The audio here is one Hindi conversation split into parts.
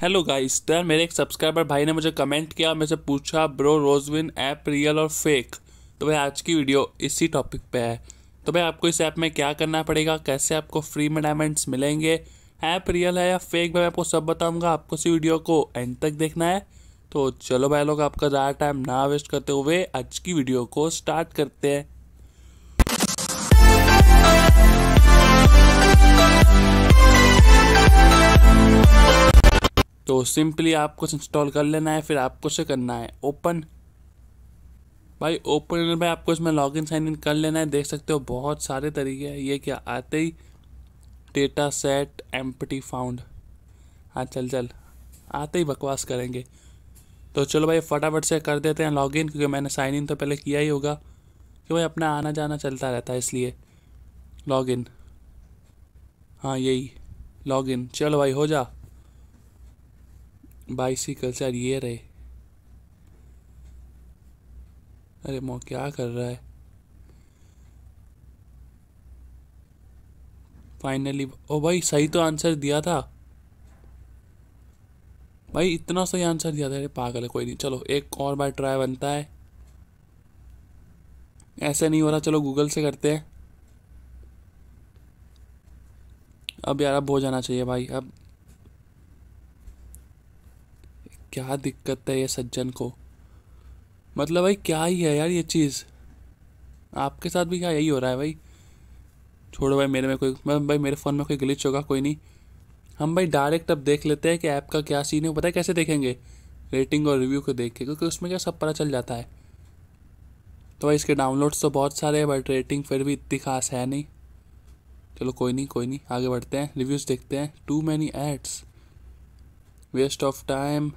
हेलो गाइस तर मेरे एक सब्सक्राइबर भाई ने मुझे कमेंट किया मुझे पूछा ब्रो रोजविन ऐप रियल और फेक तो भाई आज की वीडियो इसी टॉपिक पे है तो भाई आपको इस ऐप में क्या करना पड़ेगा कैसे आपको फ्री में डायमंड्स मिलेंगे ऐप रियल है या फेक भाई आपको सब बताऊंगा आपको इसी वीडियो को एंड तक देखना है तो चलो भाई लोग आपका ज़्यादा टाइम ना वेस्ट करते हुए आज की वीडियो को स्टार्ट करते हैं तो सिंपली आपको इंस्टॉल कर लेना है फिर आपको से करना है ओपन भाई ओपन में आपको इसमें लॉगिन साइन इन कर लेना है देख सकते हो बहुत सारे तरीके हैं ये क्या आते ही डेटा सेट एम्पटी फाउंड हाँ चल चल आते ही बकवास करेंगे तो चलो भाई फटाफट से कर देते हैं लॉगिन क्योंकि मैंने साइन इन तो पहले किया ही होगा कि भाई अपना आना जाना चलता रहता है इसलिए लॉगिन हाँ यही लॉगिन चलो भाई हो जा बाईसिकल यार ये रहे अरे मो क्या कर रहा है फाइनली ओ भाई सही तो आंसर दिया था भाई इतना सही आंसर दिया था अरे पागल है कोई नहीं चलो एक और बार ट्राई बनता है ऐसे नहीं हो रहा चलो गूगल से करते हैं अब यार अब हो जाना चाहिए भाई अब क्या दिक्कत है ये सज्जन को मतलब भाई क्या ही है यार ये चीज़ आपके साथ भी क्या यही हो रहा है भाई छोड़ो भाई मेरे में कोई मैं भाई मेरे फ़ोन में कोई ग्लिच होगा कोई नहीं हम भाई डायरेक्ट अब देख लेते हैं कि ऐप का क्या सीन है पता है कैसे देखेंगे रेटिंग और रिव्यू को देख के क्योंकि उसमें क्या सब पता चल जाता है तो भाई इसके डाउनलोड्स तो बहुत सारे हैं बट रेटिंग फिर भी इतनी खास है नहीं चलो कोई नहीं कोई नहीं आगे बढ़ते हैं रिव्यूज़ देखते हैं too many ads waste of time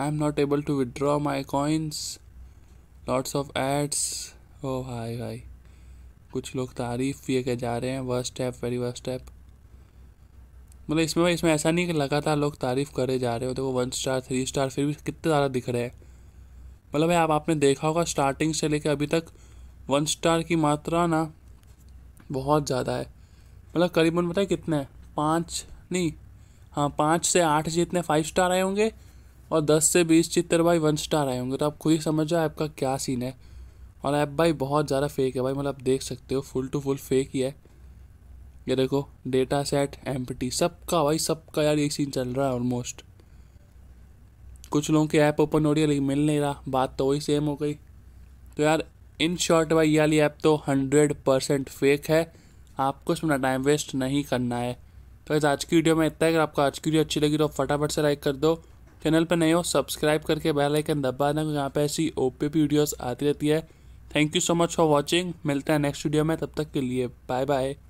I am not able to withdraw my coins lots of ads ओ भाई भाई कुछ लोग तारीफ किए के जा रहे हैं worst app very worst app मतलब इसमें भाई इसमें ऐसा नहीं कि लगातार लोग तारीफ़ करे जा रहे हो तो वो वन स्टार थ्री स्टार फिर भी कितने ज़्यादा दिख रहे हैं मतलब भाई आप आपने देखा होगा स्टार्टिंग से लेकर अभी तक वन स्टार की मात्रा ना बहुत ज़्यादा है मतलब करीबन पता है कितने पाँच नहीं हाँ पाँच से आठ जितने फाइव स्टार आए होंगे और दस से बीस चित्र भाई वन स्टार आए होंगे तो आप खुद ही समझ जाओ आपका क्या सीन है और ऐप भाई बहुत ज़्यादा फेक है भाई मतलब आप देख सकते हो फुल टू फुल फेक ही है ये देखो डेटा सेट एम सबका भाई सबका यार यही सीन चल रहा है ऑलमोस्ट कुछ लोगों की ऐप ओपन हो रही है लेकिन मिल नहीं रहा बात तो वही सेम हो गई तो यार इन शॉर्ट भाई ये वाली ऐप तो हंड्रेड परसेंट फेक है आपको इसमें टाइम वेस्ट नहीं करना है तो आज की वीडियो में इतना है अगर आपको आज की वीडियो अच्छी लगी तो फटाफट से लाइक कर दो चैनल पर नए हो सब्सक्राइब करके बेल आइकन दबा दें यहाँ पे ऐसी ओपी पी वीडियोस आती रहती है thank you so much for watching मिलता है नेक्स्ट वीडियो में तब तक के लिए बाय बाय